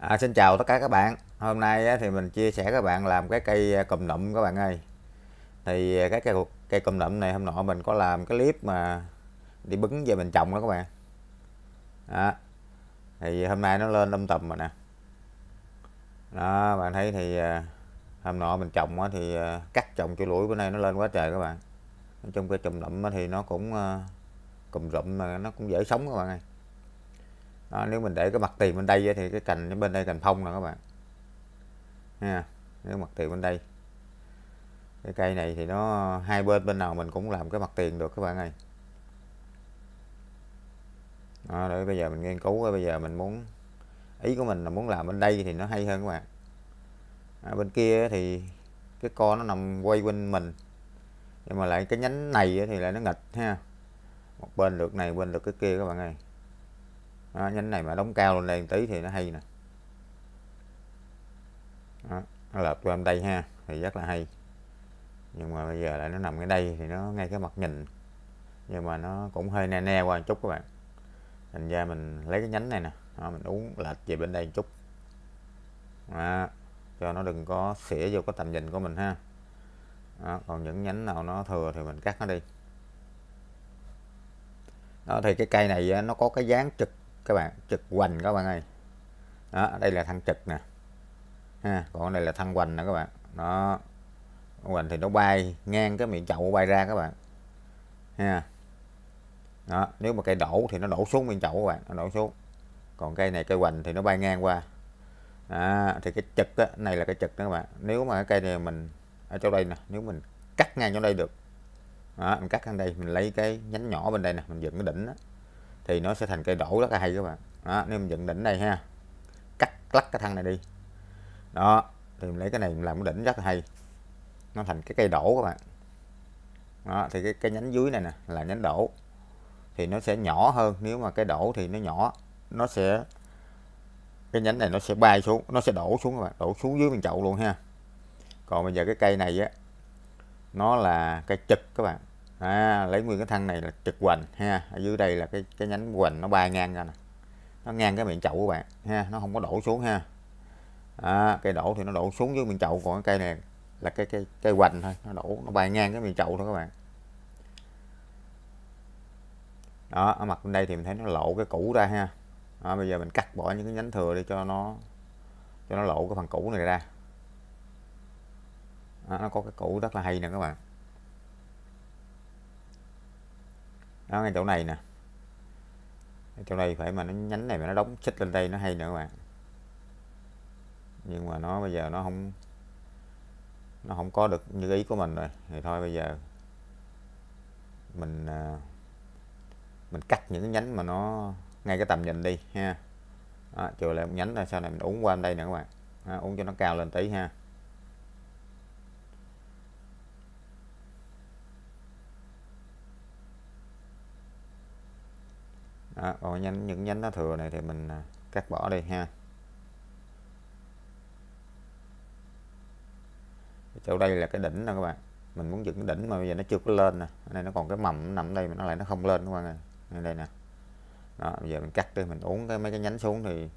À, xin chào tất cả các bạn hôm nay thì mình chia sẻ các bạn làm cái cây à, cùm nụm các bạn ơi thì à, cái cây cây cùm nụm này hôm nọ mình có làm cái clip mà đi bứng về mình trồng đó các bạn đó. thì hôm nay nó lên âm tầm rồi nè đó bạn thấy thì à, hôm nọ mình trồng thì cắt trồng chỗ lũi bữa nay nó lên quá trời các bạn trong chung cây cùm nụm thì nó cũng cùm rụm mà nó cũng dễ sống các bạn ơi đó, nếu mình để cái mặt tiền bên đây thì cái cành bên đây cành phong nè các bạn nha nếu mặt tiền bên đây cái cây này thì nó hai bên bên nào mình cũng làm cái mặt tiền được các bạn ơi đó, để bây giờ mình nghiên cứu bây giờ mình muốn ý của mình là muốn làm bên đây thì nó hay hơn các bạn à, bên kia thì cái co nó nằm quay quanh mình nhưng mà lại cái nhánh này thì lại nó nghịch ha một bên được này bên được cái kia các bạn ơi à, nhánh này mà đóng cao lên đây tí thì nó hay nè đó, nó lợp qua bên đây ha thì rất là hay nhưng mà bây giờ lại nó nằm ở đây thì nó ngay cái mặt nhìn nhưng mà nó cũng hơi ne ne qua một chút các bạn thành ra mình lấy cái nhánh này nè đó, mình uống lệch về bên đây một chút đó, cho nó đừng có xỉa vô cái tầm nhìn của mình ha đó, còn những nhánh nào nó thừa thì mình cắt nó đi đó, thì cái cây này nó có cái dáng trực các bạn trực hoành các bạn ơi đó đây là thăng trực nè ha còn đây là thăng hoành nè các bạn nó hoành thì nó bay ngang cái miệng chậu bay ra các bạn ha đó nếu mà cây đổ thì nó đổ xuống miệng chậu các bạn nó đổ xuống còn cây này cây hoành thì nó bay ngang qua à, thì cái trực á, này là cái trực đó các bạn nếu mà cái cây này mình ở chỗ đây nè nếu mình cắt ngang chỗ đây được đó, mình cắt ngang đây mình lấy cái nhánh nhỏ bên đây nè mình dựng cái đỉnh đó thì nó sẽ thành cây đổ rất là hay các bạn đó nếu mình dựng đỉnh đây ha cắt lắc cái thân này đi đó thì mình lấy cái này mình làm cái đỉnh rất là hay nó thành cái cây đổ các bạn đó thì cái, cái nhánh dưới này nè là nhánh đổ thì nó sẽ nhỏ hơn nếu mà cái đổ thì nó nhỏ nó sẽ cái nhánh này nó sẽ bay xuống nó sẽ đổ xuống các bạn đổ xuống dưới bên chậu luôn ha còn bây giờ cái cây này á nó là cây trực các bạn à, lấy nguyên cái thân này là trực hoành ha ở dưới đây là cái cái nhánh hoành nó bay ngang ra nè nó ngang cái miệng chậu của bạn ha nó không có đổ xuống ha à, cây đổ thì nó đổ xuống dưới miệng chậu còn cái cây này là cái cây cây hoành thôi nó đổ nó bay ngang cái miệng chậu thôi các bạn đó ở mặt bên đây thì mình thấy nó lộ cái cũ ra ha đó, bây giờ mình cắt bỏ những cái nhánh thừa đi cho nó cho nó lộ cái phần cũ này ra đó, nó có cái cũ rất là hay nè các bạn đó ngay chỗ này nè chỗ này phải mà nó nhánh này mà nó đóng xích lên đây nó hay nữa các bạn nhưng mà nó bây giờ nó không nó không có được như ý của mình rồi thì thôi bây giờ mình à, mình cắt những cái nhánh mà nó ngay cái tầm nhìn đi ha đó, chừa lại một nhánh là sau này mình uống qua bên đây nữa các bạn uống cho nó cao lên tí ha đó, còn nhánh những nhánh nó thừa này thì mình à, cắt bỏ đi ha chỗ đây là cái đỉnh nè các bạn mình muốn dựng cái đỉnh mà bây giờ nó chưa có lên nè đây nó còn cái mầm nằm đây mà nó lại nó không lên các bạn ơi đây, đây nè đó, bây giờ mình cắt đi mình uống cái mấy cái nhánh xuống thì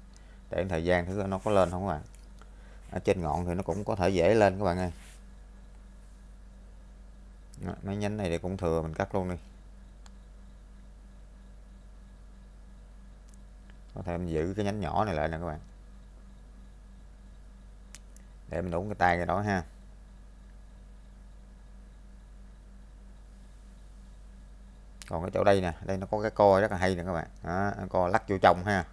để thời gian thứ nó có lên không các bạn ở trên ngọn thì nó cũng có thể dễ lên các bạn ơi đó, mấy nhánh này thì cũng thừa mình cắt luôn đi có thể mình giữ cái nhánh nhỏ này lại nè các bạn để mình uống cái tay cái đó ha còn cái chỗ đây nè đây nó có cái co rất là hay nè các bạn đó, co lắc vô trong ha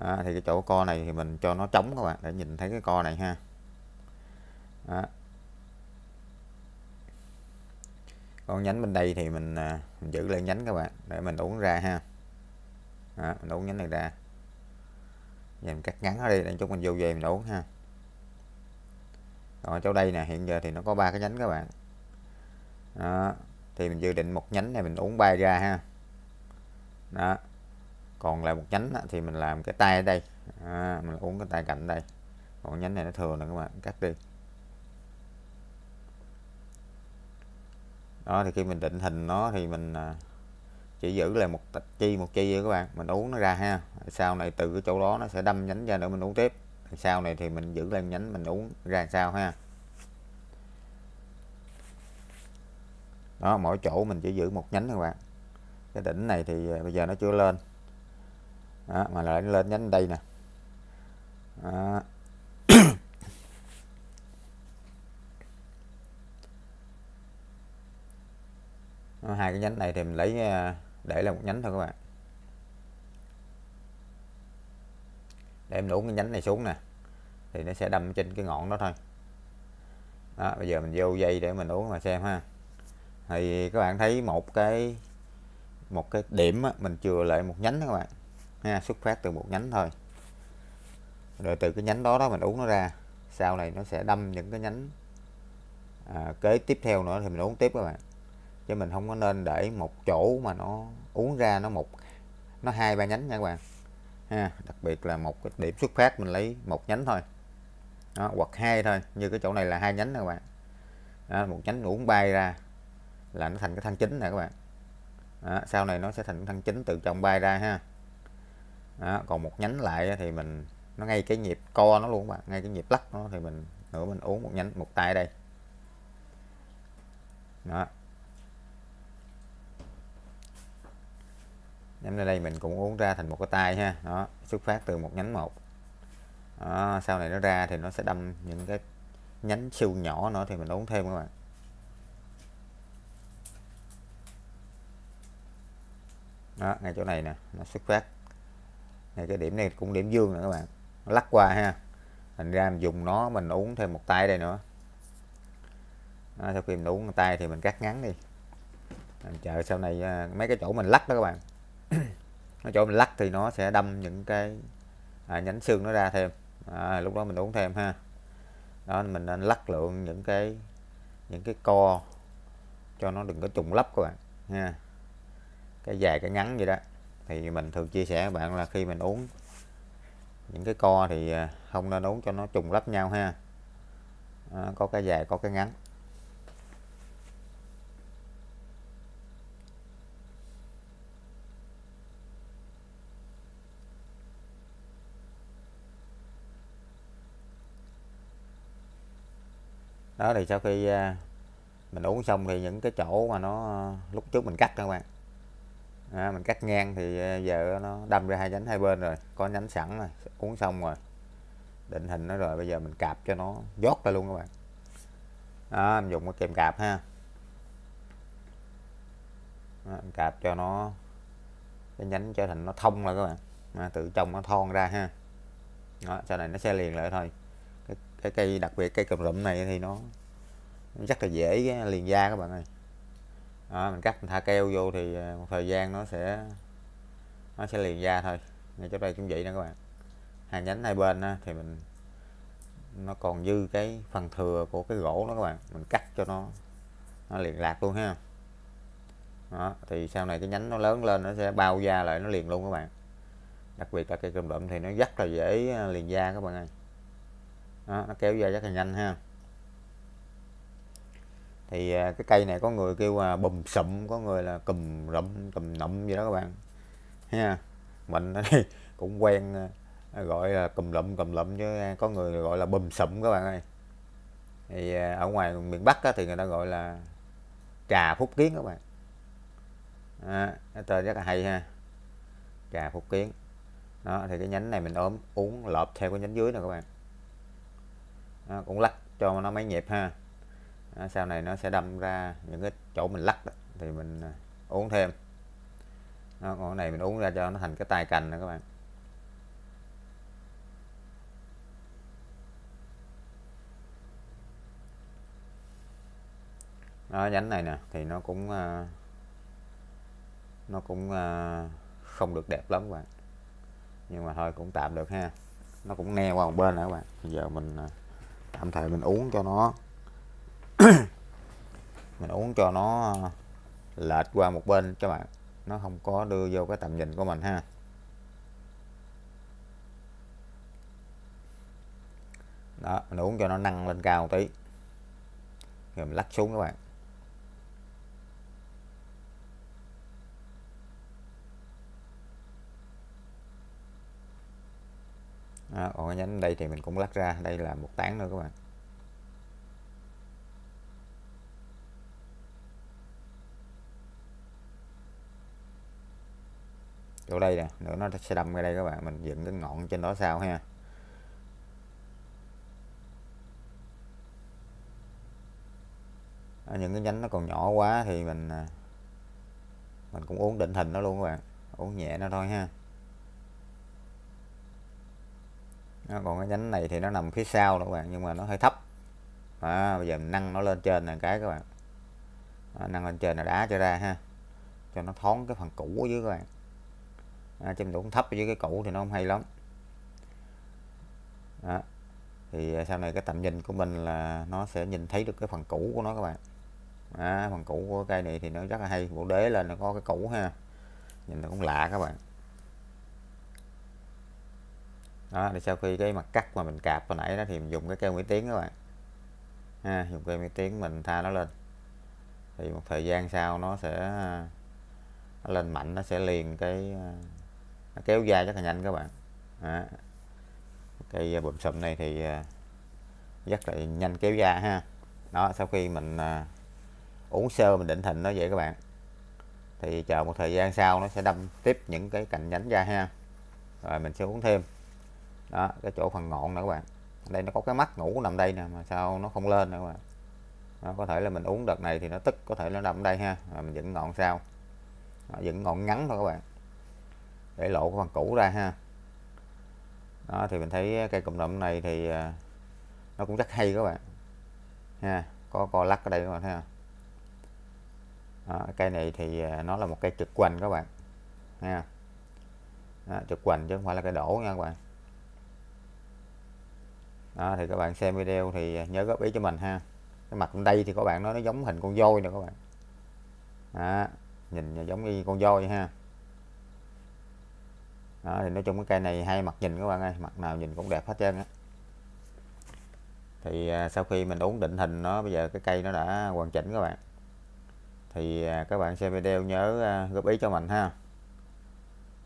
đó, thì cái chỗ co này thì mình cho nó trống các bạn để nhìn thấy cái co này ha đó. còn nhánh bên đây thì mình, à, mình giữ lại nhánh các bạn để mình uống ra ha à, mình uống nhánh này ra giờ mình cắt ngắn nó đi để cho mình vô về mình uống ha rồi chỗ đây nè hiện giờ thì nó có ba cái nhánh các bạn đó. thì mình dự định một nhánh này mình uống bay ra ha đó còn lại một nhánh thì mình làm cái tay ở đây à, mình uống cái tay cạnh đây còn nhánh này nó thừa nữa các bạn cắt đi đó thì khi mình định hình nó thì mình à, chỉ giữ là một chi một chi vậy các bạn mình uống nó ra ha sau này từ cái chỗ đó nó sẽ đâm nhánh ra để mình uống tiếp sau này thì mình giữ lại nhánh mình uống ra sao ha đó mỗi chỗ mình chỉ giữ một nhánh thôi bạn cái đỉnh này thì à, bây giờ nó chưa lên đó, mà lại lên nhánh đây nè đó. hai cái nhánh này thì mình lấy à, để là một nhánh thôi các bạn để em đuổi cái nhánh này xuống nè thì nó sẽ đâm trên cái ngọn đó thôi đó, bây giờ mình vô dây để mình uống mà xem ha thì các bạn thấy một cái một cái điểm á, mình chừa lại một nhánh các bạn ha, xuất phát từ một nhánh thôi rồi từ cái nhánh đó đó mình uống nó ra sau này nó sẽ đâm những cái nhánh à, kế tiếp theo nữa thì mình uống tiếp các bạn chứ mình không có nên để một chỗ mà nó uống ra nó một nó hai ba nhánh nha các bạn ha đặc biệt là một cái điểm xuất phát mình lấy một nhánh thôi đó, hoặc hai thôi như cái chỗ này là hai nhánh nè các bạn đó, một nhánh uống bay ra là nó thành cái thân chính nè các bạn đó, sau này nó sẽ thành thân chính từ trong bay ra ha đó, còn một nhánh lại thì mình nó ngay cái nhịp co nó luôn các bạn ngay cái nhịp lắc nó thì mình nữa mình uống một nhánh một tay đây đó nhánh ở đây mình cũng uống ra thành một cái tay ha đó xuất phát từ một nhánh một đó, sau này nó ra thì nó sẽ đâm những cái nhánh siêu nhỏ nữa thì mình uống thêm các bạn đó ngay chỗ này nè nó xuất phát này cái điểm này cũng điểm dương nữa các bạn nó lắc qua ha thành ra mình dùng nó mình uống thêm một tay đây nữa đó, sau khi mình uống tay thì mình cắt ngắn đi mình chờ sau này à, mấy cái chỗ mình lắc đó các bạn nó chỗ mình lắc thì nó sẽ đâm những cái à, nhánh xương nó ra thêm à, lúc đó mình uống thêm ha đó mình nên lắc lượng những cái những cái co cho nó đừng có trùng lấp các bạn nha cái dài cái ngắn vậy đó thì mình thường chia sẻ với bạn là khi mình uống những cái co thì à, không nên uống cho nó trùng lấp nhau ha à, có cái dài có cái ngắn đó thì sau khi à, mình uống xong thì những cái chỗ mà nó à, lúc trước mình cắt các bạn à, mình cắt ngang thì à, giờ nó đâm ra hai nhánh hai bên rồi có nhánh sẵn rồi uống xong rồi định hình nó rồi bây giờ mình cạp cho nó rót ra luôn các bạn đó, mình dùng cái kèm cạp ha đó, mình cạp cho nó cái nhánh trở thành nó thông rồi các bạn đó, từ trong nó thon ra ha đó, sau này nó sẽ liền lại thôi cái cây đặc biệt cây cùm rụm này thì nó, rất là dễ liền da các bạn ơi đó, mình cắt mình thả keo vô thì à, một thời gian nó sẽ nó sẽ liền da thôi ngay chỗ đây cũng vậy nè các bạn hàng nhánh hai bên đó, thì mình nó còn dư cái phần thừa của cái gỗ đó các bạn mình cắt cho nó nó liền lạc luôn ha đó, thì sau này cái nhánh nó lớn lên nó sẽ bao da lại nó liền luôn các bạn đặc biệt là cây cơm đậm thì nó rất là dễ à, liền da các bạn ơi đó, nó kéo ra rất là nhanh ha thì à, cái cây này có người kêu là bùm sụm có người là cùm rậm cùm nậm gì đó các bạn ha mình cũng quen à, gọi là cùm lụm cùm lụm chứ à, có người gọi là bùm sụm các bạn ơi thì ở ngoài miền Bắc thì người ta gọi là trà phúc kiến các bạn à, cái tên rất là hay ha trà phúc kiến đó thì cái nhánh này mình ốm uống lợp theo cái nhánh dưới nè các bạn à, cũng lắc cho nó mấy nhịp ha à, sau này nó sẽ đâm ra những cái chỗ mình lắc đó, thì mình à, uống thêm à, còn cái này mình uống ra cho nó thành cái tay cành nữa các bạn đó nhánh này nè thì nó cũng à, nó cũng à, không được đẹp lắm các bạn nhưng mà thôi cũng tạm được ha nó cũng neo qua một bên nữa các bạn giờ mình tạm thời mình uống cho nó mình uống cho nó à, lệch qua một bên các bạn nó không có đưa vô cái tầm nhìn của mình ha đó mình uống cho nó nâng lên cao một tí rồi mình lắc xuống các bạn đó, còn cái nhánh đây thì mình cũng lắc ra đây là một tán nữa các bạn chỗ đây nè nữa nó sẽ đâm ra đây các bạn mình dựng cái ngọn trên đó sao ha ở những cái nhánh nó còn nhỏ quá thì mình à, mình cũng uống định hình nó luôn các bạn uống nhẹ nó thôi ha nó còn cái nhánh này thì nó nằm phía sau đó các bạn nhưng mà nó hơi thấp à, bây giờ mình nâng nó lên trên này cái các bạn à, nâng lên trên là đá cho ra ha cho nó thoáng cái phần cũ ở dưới các bạn à, chứ mình cũng thấp dưới cái cũ thì nó không hay lắm đó. thì sau này cái tầm nhìn của mình là nó sẽ nhìn thấy được cái phần cũ của nó các bạn à, phần cũ của cây này thì nó rất là hay bộ đế lên nó có cái cũ ha nhìn nó cũng lạ các bạn đó thì sau khi cái mặt cắt mà mình cạp hồi nãy đó thì mình dùng cái keo Mỹ Tiến các bạn ha, dùng keo Mỹ Tiến mình tha nó lên thì một thời gian sau nó sẽ nó lên mạnh nó sẽ liền cái nó kéo dài rất là nhanh các bạn đó. cây à, bụm sụm này thì à, rất là nhanh kéo da ha đó sau khi mình à, uống sơ mình định hình nó vậy các bạn thì chờ một thời gian sau nó sẽ đâm tiếp những cái cành nhánh ra ha rồi mình sẽ uống thêm đó cái chỗ phần ngọn nè các bạn đây nó có cái mắt ngủ nằm đây nè mà sao nó không lên nữa các bạn đó, có thể là mình uống đợt này thì nó tức có thể nó nằm đây ha mà mình dựng ngọn sao đó, dựng ngọn ngắn thôi các bạn để lộ cái phần cũ ra ha đó thì mình thấy cây cụm nậm này thì à, nó cũng rất hay các bạn ha có co lắc ở đây các bạn thấy không đó, cây này thì à, nó là một cây trực quanh các bạn ha đó, trực quanh chứ không phải là cây đổ nha các bạn đó, thì các bạn xem video thì nhớ góp ý cho mình ha cái mặt đây thì có bạn nói nó giống hình con voi nè các bạn đó, nhìn giống như con voi ha đó, thì nói chung cái cây này hai mặt nhìn các bạn ơi mặt nào nhìn cũng đẹp hết trơn á thì à, sau khi mình ổn định hình nó bây giờ cái cây nó đã hoàn chỉnh các bạn thì à, các bạn xem video nhớ à, góp ý cho mình ha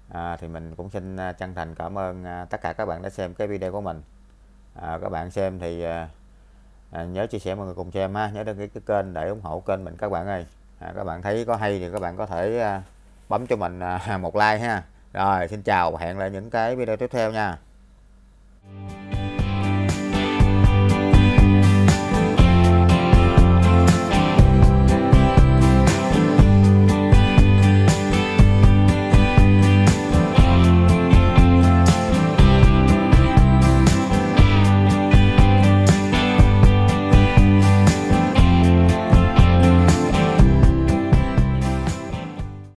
à, thì mình cũng xin chân thành cảm ơn tất cả các bạn đã xem cái video của mình à, các bạn xem thì à, à, nhớ chia sẻ mọi người cùng xem ha nhớ đăng ký cái kênh để ủng hộ kênh mình các bạn ơi à, các bạn thấy có hay thì các bạn có thể à, bấm cho mình à, một like ha rồi xin chào và hẹn lại những cái video tiếp theo nha